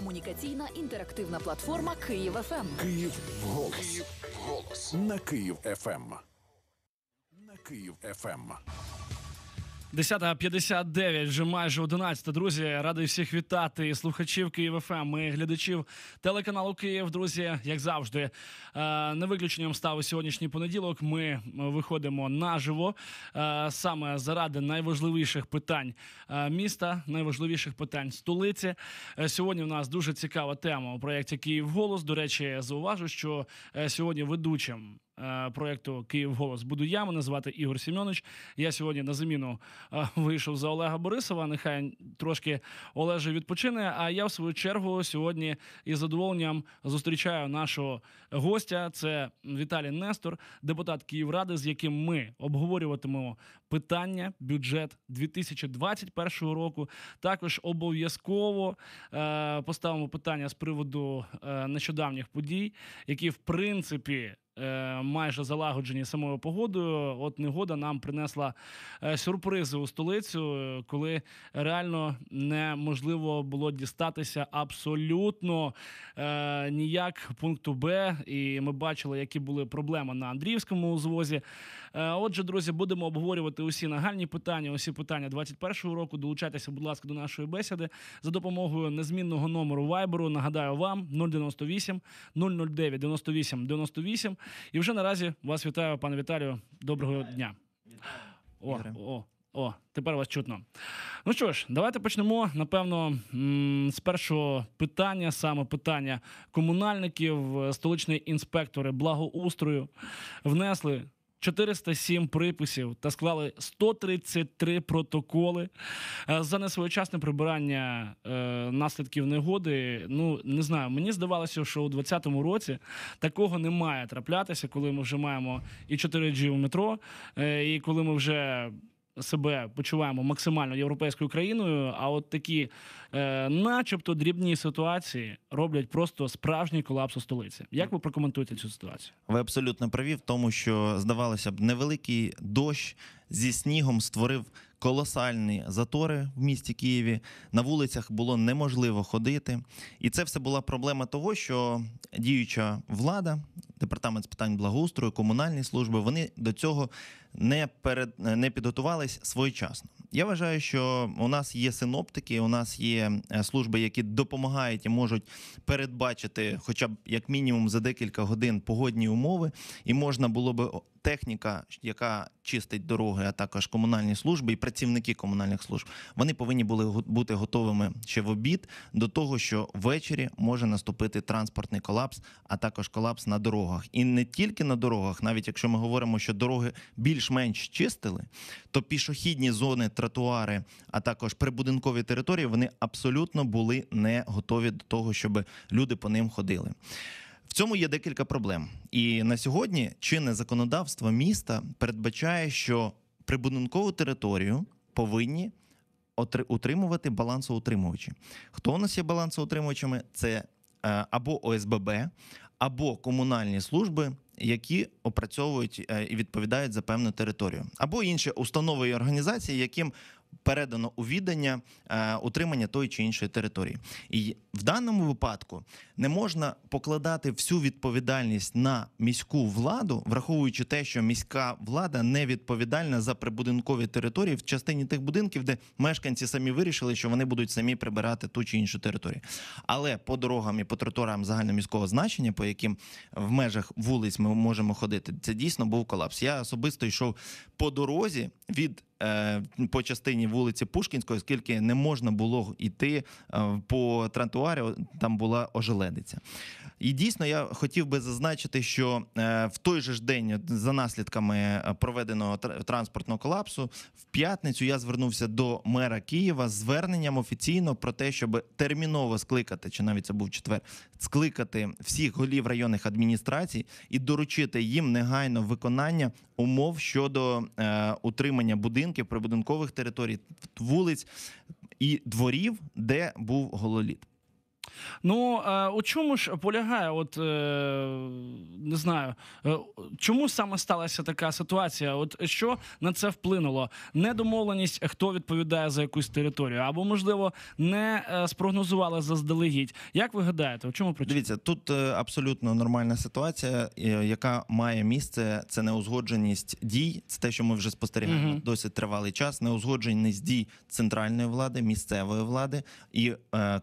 комунікаційна інтерактивна платформа Київ ФМ. Ем». Київ голос. Київ голос на Київ ФМ. Ем». На Київ ФМ. 10.59, вже майже 11. Друзі, радий всіх вітати і слухачів Київ ФМ, ем, і глядачів телеканалу Київ. Друзі, як завжди, е, не виключенням став сьогоднішній понеділок. Ми е, виходимо наживо е, саме заради найважливіших питань міста, найважливіших питань столиці. Сьогодні в нас дуже цікава тема у проєкті Київ голос. До речі, зауважу, що сьогодні ведучим. Е, проєкту Київ Голос буду я. Мене звати Ігор Сімьонич. Я сьогодні на заміну е, вийшов за Олега Борисова. Нехай трошки Олеже відпочине. А я в свою чергу сьогодні із задоволенням зустрічаю нашого гостя. Це Віталій Нестор, депутат Київради, з яким ми обговорюватимемо питання бюджет 2021 року. Також обов'язково е, поставимо питання з приводу е, нещодавніх подій, які в принципі. Е, майже залагоджені самою погодою. От негода нам принесла е, сюрпризи у столицю, е, коли реально неможливо було дістатися абсолютно е, ніяк пункту Б. І ми бачили, які були проблеми на Андріївському узвозі. Е, отже, друзі, будемо обговорювати вирішувати усі нагальні питання, усі питання 21-го року. Долучайтеся, будь ласка, до нашої бесіди за допомогою незмінного номеру Viber. Нагадаю вам 098 009 98 98. І вже наразі вас вітаю, пане Віталію. Доброго дня. О, о, о, тепер вас чутно. Ну що ж, давайте почнемо. Напевно, з першого питання, саме питання комунальників, столичні інспектори благоустрою внесли 407 приписів та склали 133 протоколи е, за несвоєчасне прибирання е, наслідків негоди. Ну не знаю, мені здавалося, що у 2020 році такого не має траплятися, коли ми вже маємо і 4G у метро, е, і коли ми вже себе почуваємо максимально європейською країною. А от такі, е, начебто, дрібні ситуації роблять просто справжній колапс у столиці. Як ви прокоментуєте цю ситуацію? Ви абсолютно праві в тому, що здавалося б, невеликий дощ зі снігом створив колосальні затори в місті Києві. На вулицях було неможливо ходити, і це все була проблема того, що діюча влада, департамент з питань благоустрою, комунальні служби вони до цього не перед не підготувались своєчасно. Я вважаю, що у нас є синоптики, у нас є е, служби, які допомагають і можуть передбачити, хоча б як мінімум за декілька годин погодні умови, і можна було би техніка, яка чистить дороги, а також комунальні служби і працівники комунальних служб, вони повинні були бути готовими ще в обід до того, що ввечері може наступити транспортний колапс, а також колапс на дорогах. І не тільки на дорогах, навіть якщо ми говоримо, що дороги більш-менш чистили, то пішохідні зони, тротуари, а також прибудинкові території, вони абсолютно були не готові до того, щоб люди по ним ходили. В цьому є декілька проблем. І на сьогодні чинне законодавство міста передбачає, що прибудинкову територію повинні утримувати балансоутримувачі. Хто у нас є балансоутримувачами? Це е, або ОСББ, або комунальні служби, які опрацьовують е, і відповідають за певну територію, або інші установи і організації, яким передано у віддання е, утримання тої чи іншої території. І в даному випадку не можна покладати всю відповідальність на міську владу, враховуючи те, що міська влада не відповідальна за прибудинкові території в частині тих будинків, де мешканці самі вирішили, що вони будуть самі прибирати ту чи іншу територію. Але по дорогам і по тротуарам загальноміського значення, по яким в межах вулиць ми можемо ходити, це дійсно був колапс. Я особисто йшов по дорозі від Е, по частині вулиці Пушкінської, оскільки не можна було йти е, по тротуару, там була ожеледиця. І дійсно, я хотів би зазначити, що е, в той же ж день, за наслідками проведеного транспортного колапсу, в п'ятницю я звернувся до мера Києва з зверненням офіційно про те, щоб терміново скликати, чи навіть це був четвер, скликати всіх голів районних адміністрацій і доручити їм негайно виконання умов щодо утримання будинку будинків, прибудинкових територій, вулиць і дворів, де був гололід. Ну, у чому ж полягає, от е, не знаю, е, чому саме сталася така ситуація? От що на це вплинуло? Недомовленість, хто відповідає за якусь територію, або, можливо, не е, спрогнозували заздалегідь. Як ви гадаєте, у чому причина? Дивіться, тут абсолютно нормальна ситуація, яка має місце. Це неузгодженість дій, це те, що ми вже спостерігаємо угу. досить тривалий час. Неузгодженість дій центральної влади, місцевої влади і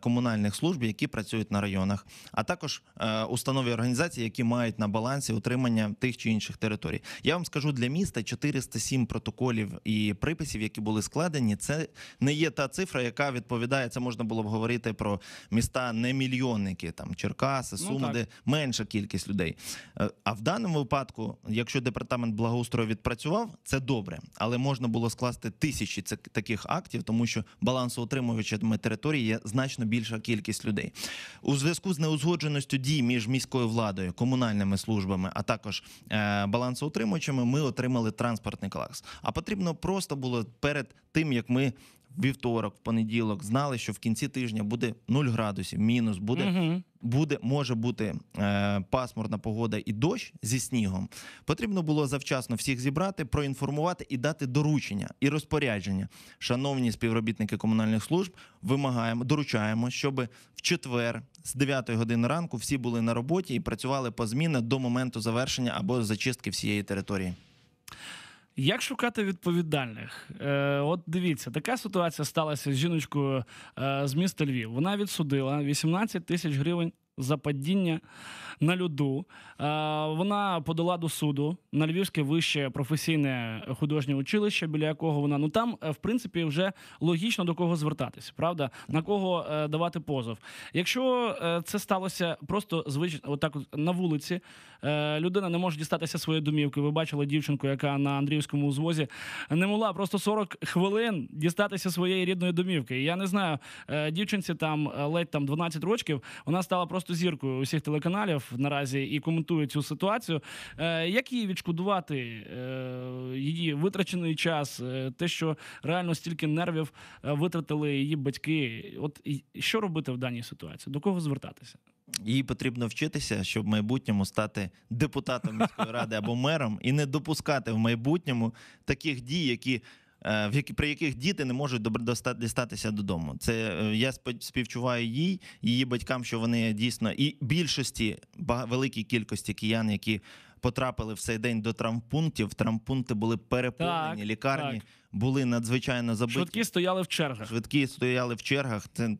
комунальних служб, які які працюють на районах, а також е, установи організації, які мають на балансі утримання тих чи інших територій. Я вам скажу для міста 407 протоколів і приписів, які були складені. Це не є та цифра, яка відповідає. Це можна було б говорити про міста не мільйонники, там Черкаси, ну, Суми, ну, де менша кількість людей. Е, а в даному випадку, якщо департамент благоустрою відпрацював, це добре, але можна було скласти тисячі таких актів, тому що балансоутримувачами території є значно більша кількість людей людей у зв'язку з неузгодженістю дій між міською владою, комунальними службами, а також е, балансоутримувачами, ми отримали транспортний колапс. А потрібно просто було перед тим як ми вівторок, в понеділок знали, що в кінці тижня буде 0 градусів, мінус буде. Угу. Буде може бути е, пасмурна погода і дощ зі снігом. Потрібно було завчасно всіх зібрати, проінформувати і дати доручення і розпорядження. Шановні співробітники комунальних служб, вимагаємо, доручаємо, щоб в четвер з 9 години ранку всі були на роботі і працювали по зміни до моменту завершення або зачистки всієї території. Як шукати відповідальних? Е, От дивіться, така ситуація сталася з жіночкою е, з міста Львів. Вона відсудила 18 тисяч гривень за падіння на льоду. Е, вона подала до суду на Львівське вище професійне художнє училище, біля якого вона ну там, е, в принципі, вже логічно до кого звертатись, правда, на кого е, давати позов. Якщо це сталося просто звично, отак от на вулиці, людина не може дістатися своєї домівки. Ви бачили дівчинку, яка на Андріївському узвозі не могла просто 40 хвилин дістатися своєї рідної домівки. Я не знаю, дівчинці там ледь там 12 років, вона стала просто просто зіркою усіх телеканалів наразі і коментує цю ситуацію. Е, як її відшкодувати, е, її витрачений час, е, те, що реально стільки нервів витратили її батьки. От що робити в даній ситуації? До кого звертатися? Їй потрібно вчитися, щоб в майбутньому стати депутатом міської ради або мером і не допускати в майбутньому таких дій, які. Е, в які при яких діти не можуть добре дістатися додому. Це е, я співчуваю їй, її батькам, що вони дійсно і більшості великій кількості киян, які потрапили в цей день до травмпунктів. Травмпункти були переповнені, так, лікарні так. були надзвичайно забиті. Швидкі стояли в чергах. Швидкі стояли в чергах. Це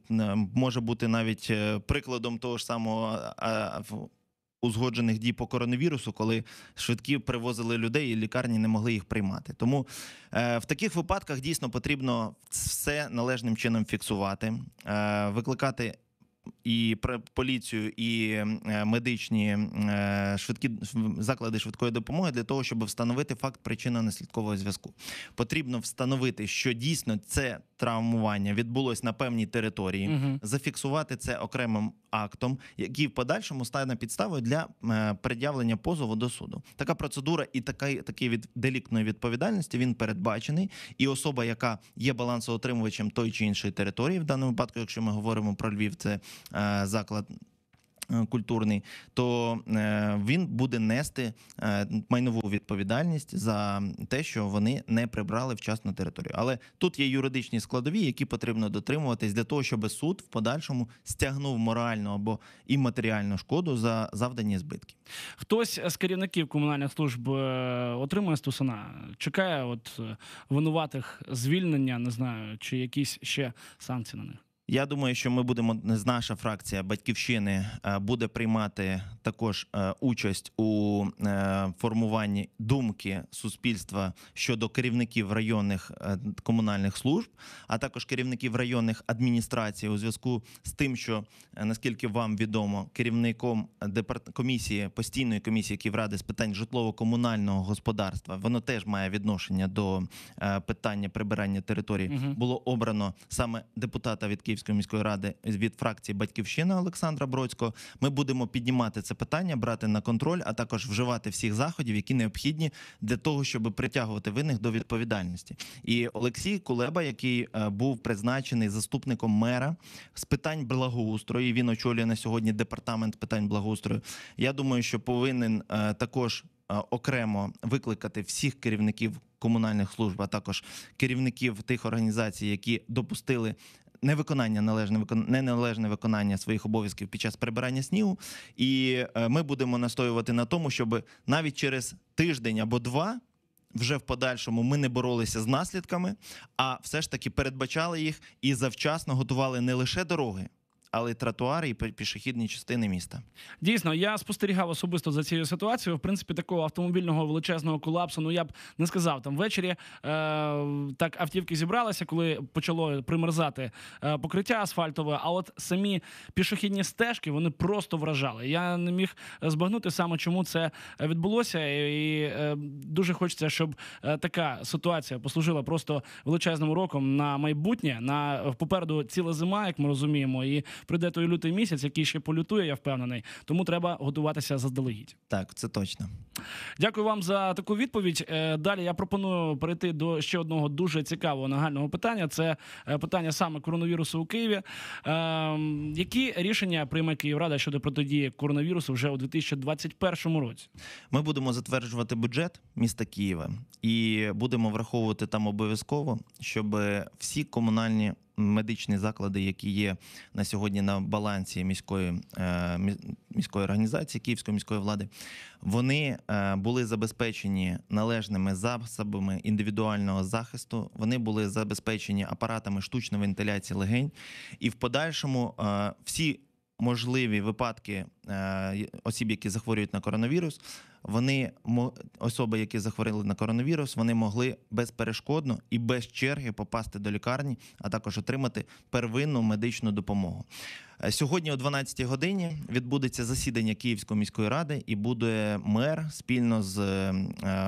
може бути навіть е, прикладом того ж самого узгоджених дій по коронавірусу, коли швидкі привозили людей, і лікарні не могли їх приймати. Тому е, в таких випадках дійсно потрібно все належним чином фіксувати, е, викликати. І поліцію, і е, медичні швидкі заклади швидкої допомоги для того, щоб встановити факт причинно наслідкового зв'язку, потрібно встановити, що дійсно це травмування відбулось на певній території, угу. зафіксувати це окремим актом, який в подальшому стане підставою для е, пред'явлення позову до суду. Така процедура і такий такий від деліктної відповідальності він передбачений, і особа, яка є балансоотримувачем той чи іншої території, в даному випадку, якщо ми говоримо про Львів, це е, заклад. Е, культурний, то е, він буде нести е, майнову відповідальність за те, що вони не прибрали вчасно територію. Але тут є юридичні складові, які потрібно дотримуватись для того, щоб суд в подальшому стягнув моральну або і матеріальну шкоду за завдані збитки. Хтось з керівників комунальних служб отримує стусана, чекає, от винуватих звільнення, не знаю, чи якісь ще санкції на них. Я думаю, що ми будемо з наша фракція батьківщини е, буде приймати також е, участь у е, формуванні думки суспільства щодо керівників районних комунальних служб, а також керівників районних адміністрацій у зв'язку з тим, що наскільки вам відомо, керівником комісії постійної комісії ківради з питань житлово-комунального господарства воно теж має відношення до питання прибирання території. Угу. Було обрано саме депутата від Київ. Київської міської ради від фракції Батьківщина Олександра Бродського. Ми будемо піднімати це питання, брати на контроль, а також вживати всіх заходів, які необхідні для того, щоб притягувати винних до відповідальності. І Олексій Кулеба, який е, був призначений заступником мера з питань благоустрою, він очолює на сьогодні департамент питань благоустрою. Я думаю, що повинен е, також. Е, окремо викликати всіх керівників комунальних служб, а також керівників тих організацій, які допустили невиконання належне неналежне виконання своїх обов'язків під час прибирання снігу. І е, ми будемо настоювати на тому, щоб навіть через тиждень або два. Вже в подальшому ми не боролися з наслідками, а все ж таки передбачали їх і завчасно готували не лише дороги, але й тротуари і пішохідні частини міста. Дійсно, я спостерігав особисто за цією ситуацією. В принципі, такого автомобільного величезного колапсу. Ну я б не сказав там ввечері. Е, так автівки зібралися, коли почало примерзати е, покриття асфальтове. А от самі пішохідні стежки вони просто вражали. Я не міг е, збагнути саме, чому це відбулося, і е, дуже хочеться, щоб е, така ситуація послужила просто величезним уроком на майбутнє. На попереду ціла зима, як ми розуміємо, і прийде той лютий місяць, який ще полютує, я впевнений. Тому треба готуватися заздалегідь. Так, це точно. Дякую вам за таку відповідь. Е, далі я пропоную перейти до ще одного дуже цікавого нагального питання. Це е, питання саме коронавірусу у Києві. Ем, які рішення прийме Київрада щодо протидії коронавірусу вже у 2021 році? Ми будемо затверджувати бюджет міста Києва і будемо враховувати там обов'язково, щоб всі комунальні медичні заклади, які є на сьогодні на балансі міської е, міської організації Київської міської влади, вони е, були забезпечені належними засобами індивідуального захисту. Вони були забезпечені апаратами штучної вентиляції легень, і в подальшому е, всі можливі випадки осіб, які захворюють на коронавірус вони особи, які захворіли на коронавірус, вони могли безперешкодно і без черги попасти до лікарні, а також отримати первинну медичну допомогу. Е, сьогодні, о 12-й годині, відбудеться засідання Київської міської ради, і буде мер спільно з е,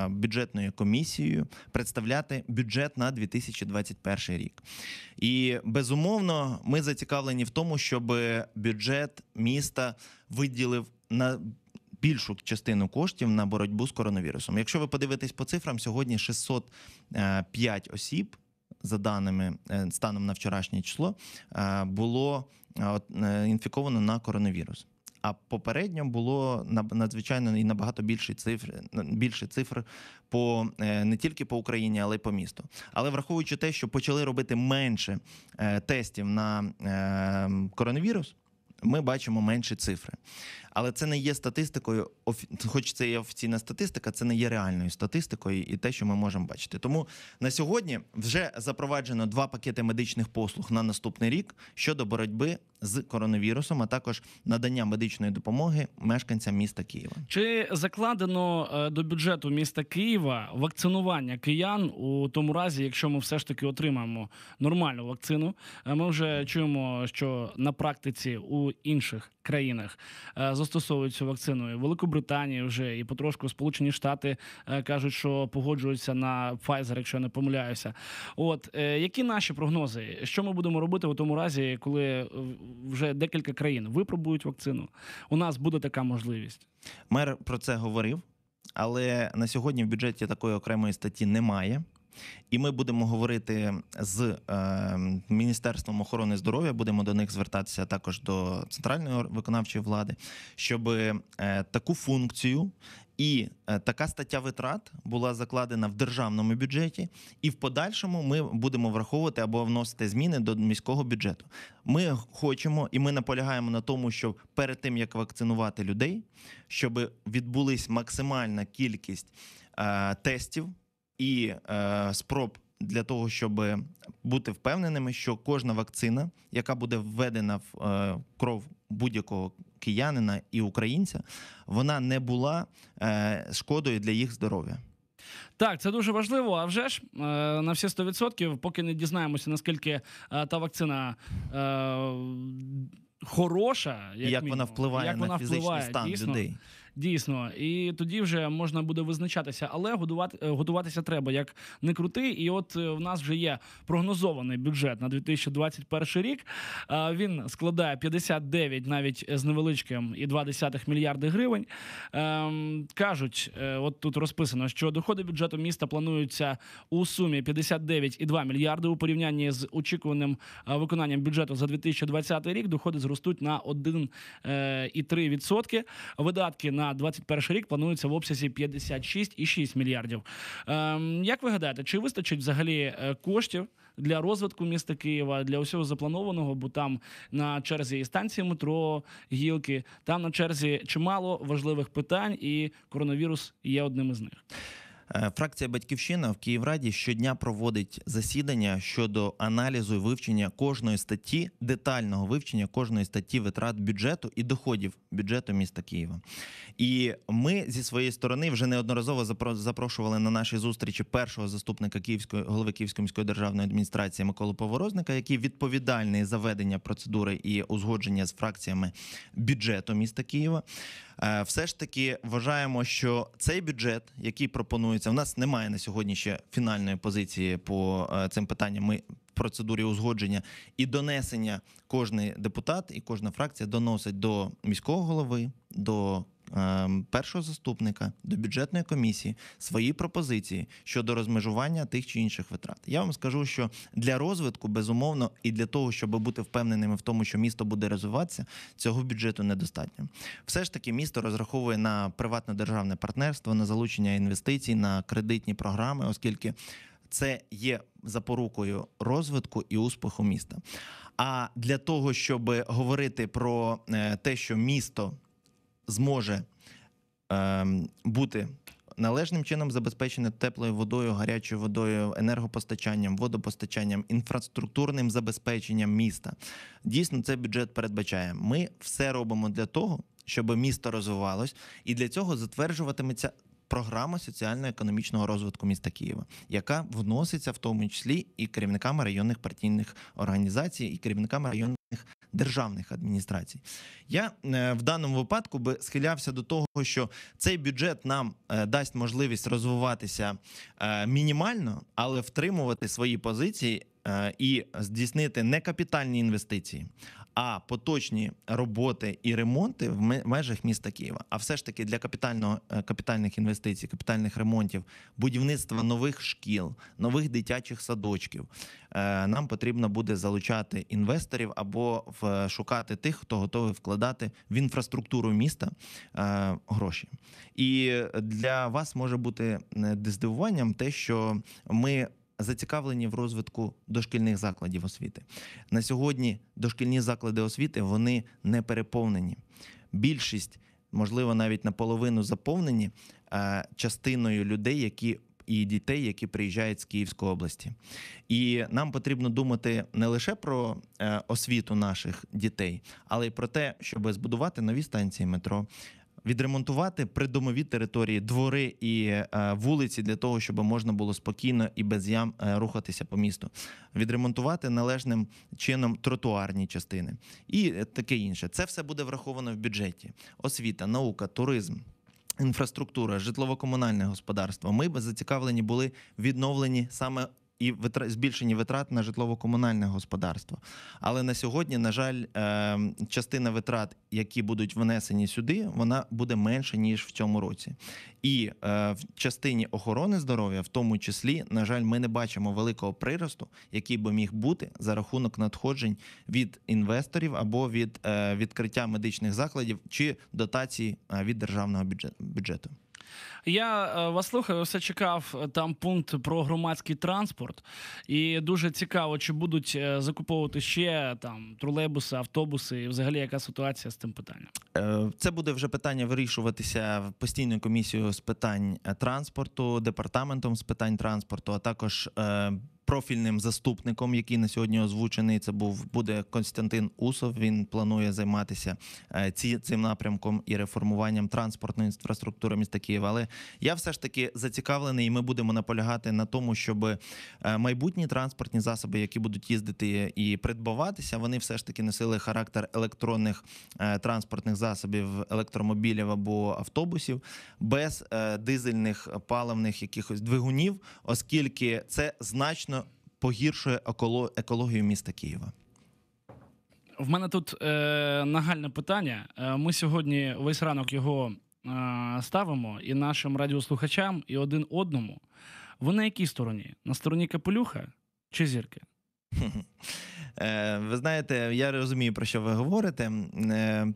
бюджетною комісією представляти бюджет на 2021 рік. І безумовно, ми зацікавлені в тому, щоб бюджет міста виділив на більшу частину коштів на боротьбу з коронавірусом. Якщо ви подивитесь по цифрам, сьогодні 605 осіб. За даними е, станом на вчорашнє число, е, було е, інфіковано на коронавірус. А попередньо було надзвичайно і набагато більше цифр більше цифр по не тільки по Україні, але й по місту. Але враховуючи те, що почали робити менше тестів на коронавірус, ми бачимо менші цифри але це не є статистикою. хоч це є офіційна статистика, це не є реальною статистикою і те, що ми можемо бачити. Тому на сьогодні вже запроваджено два пакети медичних послуг на наступний рік щодо боротьби з коронавірусом, а також надання медичної допомоги мешканцям міста Києва. Чи закладено е, до бюджету міста Києва вакцинування киян у тому разі, якщо ми все ж таки отримаємо нормальну вакцину? Е, ми вже чуємо, що на практиці у інших країнах з е, застосовують цю вакцину. І Великобританія вже і потрошку Сполучені Штати е, кажуть, що погоджуються на Pfizer, якщо я не помиляюся. От е, які наші прогнози, що ми будемо робити у тому разі, коли е, вже декілька країн випробують вакцину? У нас буде така можливість. Мер про це говорив, але на сьогодні в бюджеті такої окремої статті немає. І ми будемо говорити з е, міністерством охорони здоров'я. Будемо до них звертатися також до центральної виконавчої влади, щоб е, таку функцію. І е, така стаття витрат була закладена в державному бюджеті, і в подальшому ми будемо враховувати або вносити зміни до міського бюджету. Ми хочемо і ми наполягаємо на тому, що перед тим як вакцинувати людей, щоб відбулись максимальна кількість тестів і е, спроб для того, щоб бути впевненими, що кожна вакцина, яка буде введена в е, кров будь-якого киянина і українця, вона не була е, шкодою для їх здоров'я. Так, це дуже важливо. А вже ж е, на всі 100%, поки не дізнаємося, наскільки е, та вакцина. Е, Хороша, як, як мінімум. вона впливає як на фізичний впливає, стан дійсно. людей. Дійсно, і тоді вже можна буде визначатися, але годувати е, готуватися треба як не крути. І от е, в нас вже є прогнозований бюджет на 2021 рік. Е, він складає 59 навіть з невеличким і 2,2 мільярди гривень. Ем, кажуть, от тут розписано, що доходи бюджету міста плануються у сумі 59,2 мільярди у порівнянні з очікуваним виконанням бюджету за 2020 рік. Доходи зростуть на 1,3%. Видатки на на 2021 рік планується в обсязі 56,6 мільярдів. Ем, як ви гадаєте, чи вистачить взагалі е, коштів? Для розвитку міста Києва, для усього запланованого, бо там на черзі і станції метро, гілки, там на черзі чимало важливих питань, і коронавірус є одним із них. Е, фракція Батьківщина в Київраді щодня проводить засідання щодо аналізу і вивчення кожної статті, детального вивчення кожної статті витрат бюджету і доходів бюджету міста Києва. І ми зі своєї сторони вже неодноразово запрошували на наші зустрічі першого заступника Київської голови Київської міської державної адміністрації Миколу Поворозника, який відповідальний за ведення процедури і узгодження з фракціями бюджету міста Києва. Е, все ж таки вважаємо, що цей бюджет, який пропонує здійснюється. У нас немає на сьогодні ще фінальної позиції по е, цим питанням. Ми в процедурі узгодження і донесення кожний депутат і кожна фракція доносить до міського голови, до Ем, першого заступника до бюджетної комісії свої пропозиції щодо розмежування тих чи інших витрат. Я вам скажу, що для розвитку безумовно і для того, щоб бути впевненими в тому, що місто буде розвиватися, цього бюджету недостатньо. Все ж таки, місто розраховує на приватне державне партнерство, на залучення інвестицій, на кредитні програми, оскільки. Це є запорукою розвитку і успіху міста. А для того, щоб говорити про е, те, що місто зможе е, бути належним чином забезпечене теплою водою, гарячою водою, енергопостачанням, водопостачанням, інфраструктурним забезпеченням міста. Дійсно, це бюджет передбачає. Ми все робимо для того, щоб місто розвивалось, і для цього затверджуватиметься. Програма соціально-економічного розвитку міста Києва, яка вноситься в тому числі і керівниками районних партійних організацій, і керівниками районних державних адміністрацій. Я е, в даному випадку би схилявся до того, що цей бюджет нам е, дасть можливість розвиватися е, мінімально, але втримувати свої позиції. І здійснити не капітальні інвестиції, а поточні роботи і ремонти в межах міста Києва. А все ж таки для капітального е, капітальних інвестицій, капітальних ремонтів, будівництва нових шкіл, нових дитячих садочків е, нам потрібно буде залучати інвесторів або е, шукати тих, хто готовий вкладати в інфраструктуру міста гроші. І для вас може бути здивуванням те, що ми зацікавлені в розвитку дошкільних закладів освіти. На сьогодні дошкільні заклади освіти вони не переповнені. Більшість, можливо, навіть наполовину заповнені е, частиною людей, які і дітей, які приїжджають з Київської області, і нам потрібно думати не лише про е, освіту наших дітей, але й про те, щоб збудувати нові станції метро, відремонтувати придомові території, двори і е, вулиці для того, щоб можна було спокійно і без ям е, рухатися по місту, відремонтувати належним чином тротуарні частини і е, таке інше. Це все буде враховано в бюджеті: освіта, наука, туризм. Інфраструктура, житлово-комунальне господарство. Ми б зацікавлені були відновлені саме і збільшені витрат на житлово-комунальне господарство. Але на сьогодні, на жаль, е, частина витрат, які будуть внесені сюди, вона буде менша ніж в цьому році. І е, в частині охорони здоров'я, в тому числі, на жаль, ми не бачимо великого приросту, який би міг бути за рахунок надходжень від інвесторів або від е, відкриття медичних закладів чи дотацій від державного бюджету бюджету. Я е, вас слухаю, все чекав е, там пункт про громадський транспорт, і дуже цікаво, чи будуть е, закуповувати ще там тролейбуси, автобуси, і взагалі яка ситуація з тим питанням? Це буде вже питання вирішуватися в постійною комісією з питань транспорту, департаментом з питань транспорту, а також профільним заступником, який на сьогодні озвучений, це був буде Константин Усов. Він планує займатися е, ці цим напрямком і реформуванням транспортної інфраструктури міста Києва. Але я все ж таки зацікавлений, і ми будемо наполягати на тому, щоб е, майбутні транспортні засоби, які будуть їздити і придбаватися, вони все ж таки носили характер електронних е, транспортних засобів, електромобілів або автобусів, без дизельних паливних якихось двигунів, оскільки це значно погіршує екологію міста Києва. В мене тут е, нагальне питання. Е, ми сьогодні весь ранок його е, ставимо і нашим радіослухачам, і один одному. Ви на якій стороні? На стороні капелюха чи зірки? Е, ви знаєте, я розумію, про що ви говорите. Е,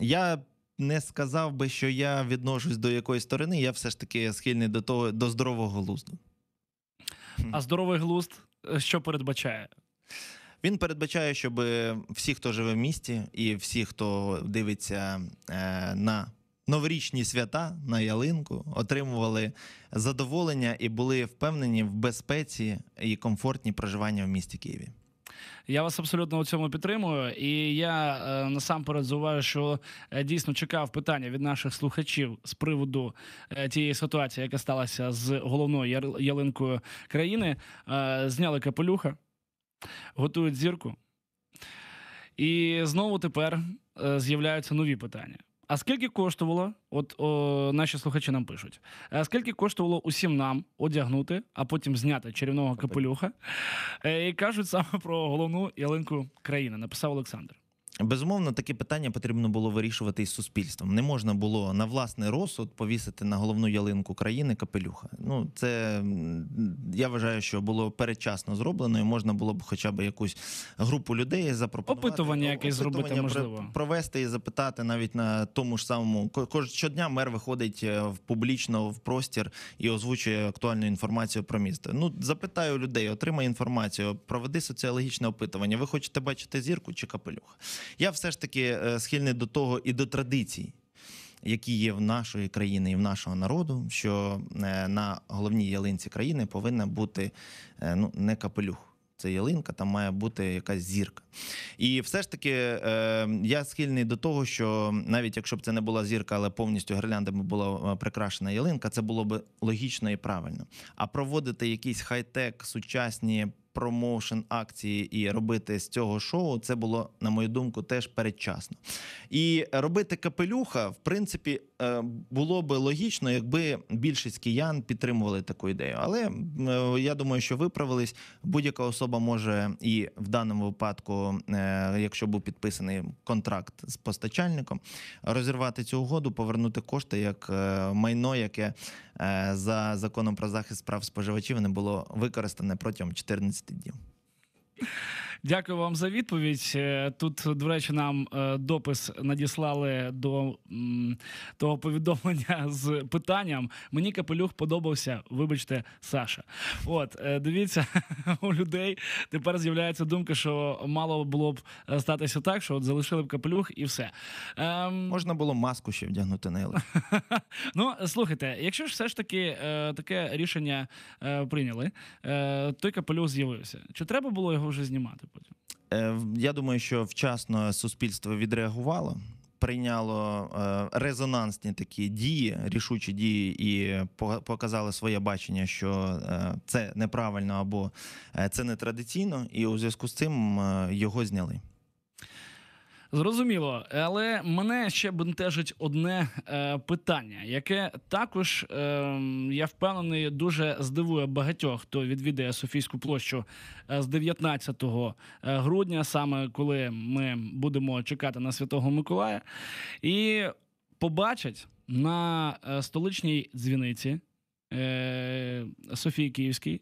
я не сказав би, що я відношусь до якоїсь сторони. Я все ж таки схильний до того до здорового глузду. А здоровий глузд е, що передбачає? Він передбачає, щоб всі, хто живе в місті, і всі, хто дивиться е, на новорічні свята, на ялинку, отримували задоволення і були впевнені в безпеці і комфортні проживання в місті Києві. Я вас абсолютно у цьому підтримую. І я е, насамперед зуваю, що е, дійсно чекав питання від наших слухачів з приводу е, тієї ситуації, яка сталася з головною ялинкою країни. Е, зняли капелюха, готують зірку. І знову тепер е, з'являються нові питання. А скільки коштувало, от о, наші слухачі нам пишуть, а скільки коштувало усім нам одягнути, а потім зняти чарівного капелюха? Е, і кажуть саме про головну ялинку країни, написав Олександр. Безумовно, такі питання потрібно було вирішувати із суспільством. Не можна було на власний розсуд повісити на головну ялинку країни капелюха. Ну це я вважаю, що було передчасно зроблено, і можна було б хоча б якусь групу людей запропонувати. Опитування, якесь зробити можливо. провести і запитати навіть на тому ж самому кож щодня мер виходить е, в публічно в простір і озвучує актуальну інформацію про місто. Ну запитаю людей, отримай інформацію, проведи соціологічне опитування. Ви хочете бачити зірку чи капелюха? Я все ж таки е, схильний до того і до традицій. Які є в нашої країни і в нашого народу, що е, на головній ялинці країни повинна бути е, ну не капелюх, це ялинка, там має бути якась зірка. І все ж таки я схильний до того, що навіть якщо б це не була зірка, але повністю гірляндами була прикрашена ялинка, це було б логічно і правильно. А проводити якісь хай-тек, сучасні промоушен акції і робити з цього шоу, це було, на мою думку, теж передчасно. І робити капелюха, в принципі, е, було би логічно, якби більшість киян підтримували таку ідею. Але е, я думаю, що виправились. Будь-яка особа може і в даному випадку, е, якщо був підписаний контракт з постачальником, розірвати цю угоду, повернути кошти як майно, яке. Е, за законом про захист прав споживачів не було використане протягом 14 днів. Дякую вам за відповідь. Е, тут, до речі, нам е, допис надіслали до того повідомлення з питанням. Мені капелюх подобався. Вибачте, Саша. От е, дивіться, у людей тепер з'являється думка, що мало було б статися так, що от залишили б капелюх і все. Ем... Можна було маску ще вдягнути на Іле. Ну слухайте, якщо ж все ж таки таке рішення прийняли, той капелюх з'явився. Чи треба було його вже знімати? потім? Е, я думаю, що вчасно суспільство відреагувало, прийняло е, резонансні такі дії, рішучі дії, і показало своє бачення, що е, це неправильно або це не традиційно, і у зв'язку з цим його зняли. Зрозуміло, але мене ще бентежить одне е, питання, яке також е, я впевнений дуже здивує багатьох, хто відвідає Софійську площу е, з 19 е, грудня, саме коли ми будемо чекати на Святого Миколая, і побачить на е, столичній дзвіниці е, Софії Київській.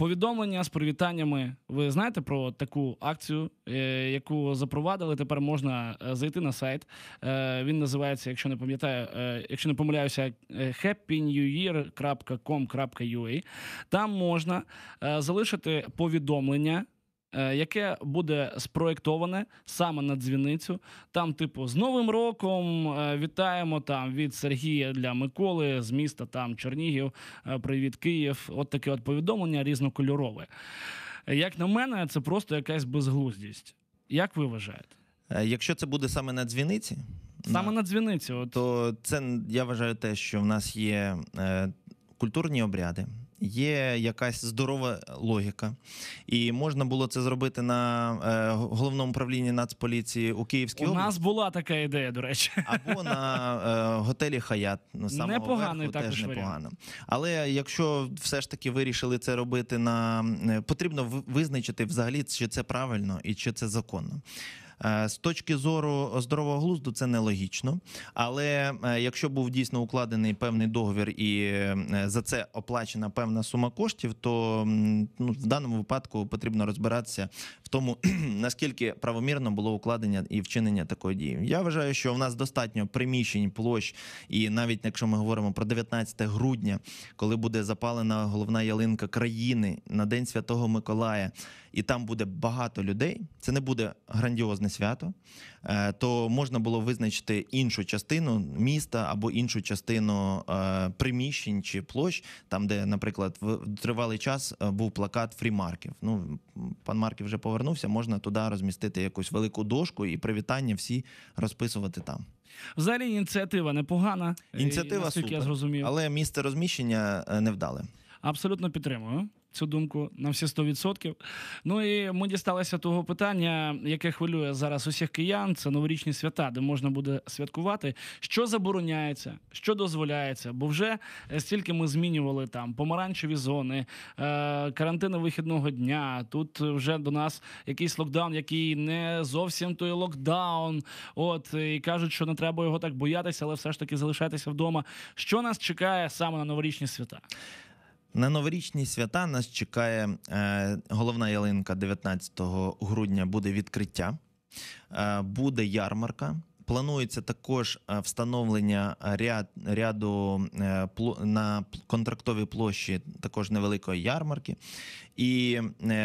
Повідомлення з привітаннями. Ви знаєте про таку акцію, е, яку запровадили. Тепер можна е, зайти на сайт. Е, він називається, якщо не пам'ятаю, якщо не помиляюся, happynewear.com.ua. Там можна залишити повідомлення Е, яке буде спроектоване саме на дзвіницю. Там, типу, з Новим роком е, вітаємо там від Сергія для Миколи з міста там Чернігів. Е, привіт, Київ. От таке от повідомлення різнокольорове. Як на мене, це просто якась безглуздість. Як ви вважаєте? Якщо це буде саме на дзвіниці, саме на, на дзвіниці, от. то це я вважаю те, що в нас є е, культурні обряди є якась здорова логіка, і можна було це зробити на е, головному управлінні Нацполіції у Київській у області. У нас була така ідея, до речі, або на е, готелі Хаят самого непогано верху, теж непогано. Але якщо все ж таки вирішили це робити, на е, потрібно визначити взагалі, чи це правильно і чи це законно. Е, з точки зору здорового глузду, це нелогічно. Але е, якщо був дійсно укладений певний договір і е, за це оплачена певна сума коштів, то ну, в даному випадку потрібно розбиратися в тому, наскільки правомірно було укладення і вчинення такої дії. Я вважаю, що в нас достатньо приміщень, площ, і навіть якщо ми говоримо про 19 грудня, коли буде запалена головна ялинка країни на день Святого Миколая, і там буде багато людей, це не буде грандіозне свято, е, то можна було визначити іншу частину міста або іншу частину е, приміщень чи площ, там де, наприклад, в тривалий час е, був плакат фрімарків. Ну пан Марків вже повернувся. Можна туди розмістити якусь велику дошку і привітання всі розписувати там. Взагалі ініціатива непогана. Ініціатива і, супер, я зрозумів, але місце розміщення невдале. Абсолютно підтримую цю думку на всі 100%. Ну і ми дісталися того питання, яке хвилює зараз усіх киян. Це новорічні свята, де можна буде святкувати. Що забороняється, що дозволяється? Бо вже е, стільки ми змінювали там помаранчеві зони, е, карантини вихідного дня. Тут вже до нас якийсь локдаун, який не зовсім той локдаун. От і кажуть, що не треба його так боятися, але все ж таки залишатися вдома. Що нас чекає саме на новорічні свята? На новорічні свята нас чекає е, головна ялинка 19 грудня. Буде відкриття, е, буде ярмарка. Планується також е, встановлення ряд ряду на контрактовій площі також невеликої ярмарки, і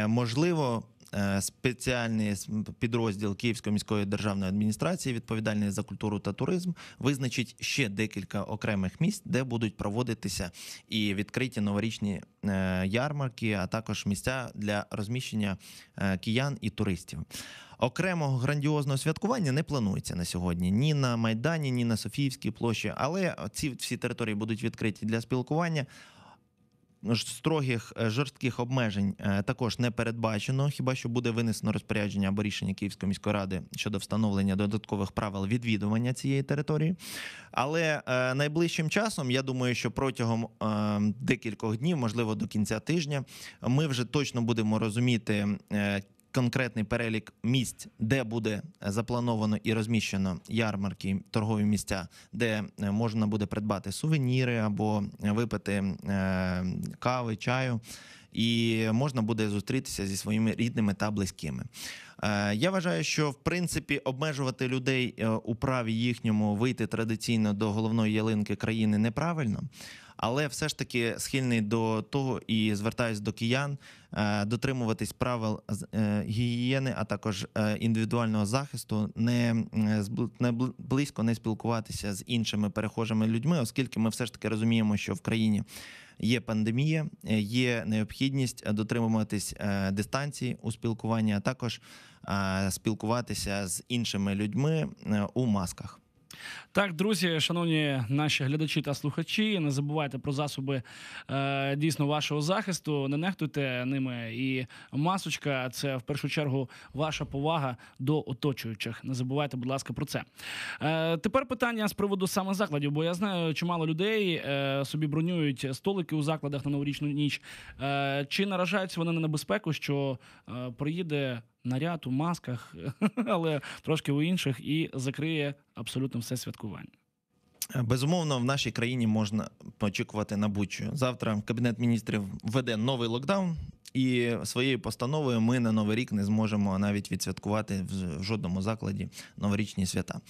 можливо Е, спеціальний підрозділ Київської міської державної адміністрації, відповідальний за культуру та туризм, визначить ще декілька окремих місць, де будуть проводитися і відкриті новорічні е, ярмарки, а також місця для розміщення е, киян і туристів. Окремого грандіозного святкування не планується на сьогодні ні на майдані, ні на Софіївській площі, але ці всі території будуть відкриті для спілкування строгих е, жорстких обмежень е, також не передбачено. Хіба що буде винесено розпорядження або рішення Київської міської ради щодо встановлення додаткових правил відвідування цієї території? Але е, найближчим часом я думаю, що протягом декількох днів, можливо, до кінця тижня, ми вже точно будемо розуміти конкретний перелік місць, де буде е, заплановано і розміщено ярмарки, торгові місця, де е, можна буде придбати сувеніри або е, випити кави, чаю. І можна буде зустрітися зі своїми рідними та близькими. Я вважаю, що в принципі обмежувати людей у праві їхньому вийти традиційно до головної ялинки країни неправильно, але все ж таки схильний до того і звертаюсь до киян е, дотримуватись правил е, гігієни, а також е, індивідуального захисту, не близько не спілкуватися з іншими перехожими людьми, оскільки ми все ж таки розуміємо, що в країні. Є пандемія, є необхідність дотримуватись дистанції у спілкуванні, а також спілкуватися з іншими людьми у масках. Так, друзі, шановні наші глядачі та слухачі, не забувайте про засоби е, дійсно вашого захисту. Не нехтуйте ними. І масочка це в першу чергу ваша повага до оточуючих. Не забувайте, будь ласка, про це. Е, Тепер питання з приводу саме закладів, бо я знаю, чимало людей е, собі бронюють столики у закладах на новорічну ніч. Е, Чи наражаються вони на небезпеку, що е, приїде наряд у масках, але трошки у інших, і закриє абсолютно все святкування. Безумовно, в нашій країні можна очікувати на будь-що. Завтра кабінет міністрів введе новий локдаун, і своєю постановою ми на новий рік не зможемо навіть відсвяткувати в жодному закладі новорічні свята.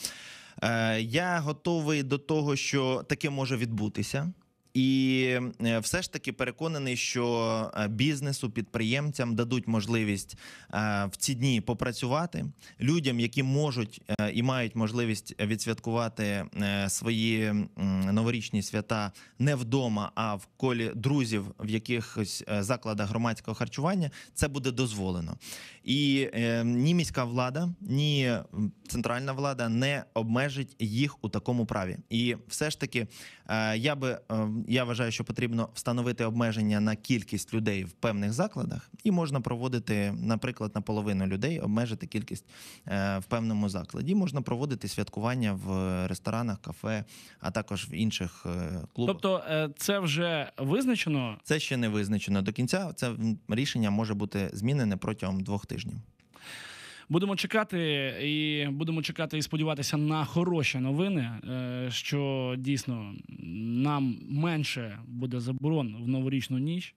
Е, я готовий до того, що таке може відбутися. І е, все ж таки переконаний, що е, бізнесу, підприємцям дадуть можливість е, в ці дні попрацювати людям, які можуть і мають можливість відсвяткувати свої новорічні свята не вдома, а в колі друзів в якихось закладах громадського харчування. Це буде дозволено. І ні міська влада, ні центральна влада не обмежить їх у такому праві. І все ж таки я би. Ем, я вважаю, що потрібно встановити обмеження на кількість людей в певних закладах, і можна проводити, наприклад, на половину людей обмежити кількість е, в певному закладі. Можна проводити святкування в ресторанах, кафе, а також в інших е, клубах. Тобто, е, це вже визначено? Це ще не визначено до кінця. Це рішення може бути змінене протягом двох тижнів. Будемо чекати і будемо чекати і сподіватися на хороші новини, е, що дійсно нам менше буде заборон в новорічну ніч,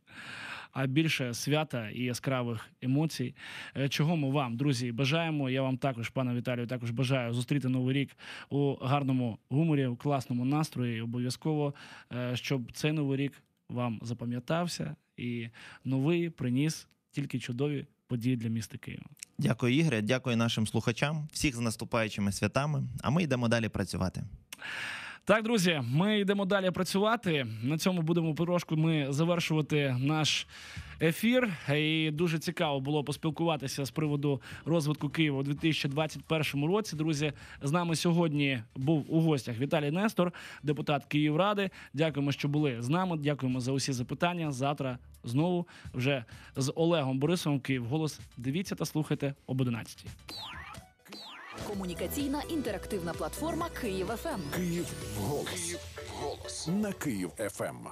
а більше свята і яскравих емоцій. Е, чого ми вам, друзі, бажаємо? Я вам також, пане Віталію, також бажаю зустріти новий рік у гарному гуморі, у класному настрої. Обов'язково, е, щоб цей новий рік вам запам'ятався і новий приніс тільки чудові подій для міста Києва. Дякую, Ігоре, Дякую нашим слухачам, всіх з наступаючими святами. А ми йдемо далі працювати. Так, друзі, ми йдемо далі працювати. На цьому будемо порошку. Ми завершувати наш ефір. І дуже цікаво було поспілкуватися з приводу розвитку Києва у 2021 році. Друзі, з нами сьогодні був у гостях Віталій Нестор, депутат Київради. Дякуємо, що були з нами. Дякуємо за усі запитання. Завтра знову вже з Олегом Борисовим Київ голос. Дивіться та слухайте об 11. Комунікаційна інтерактивна платформа Київ ем». «Київ.ФМ». Київ голос на Київ ФМ.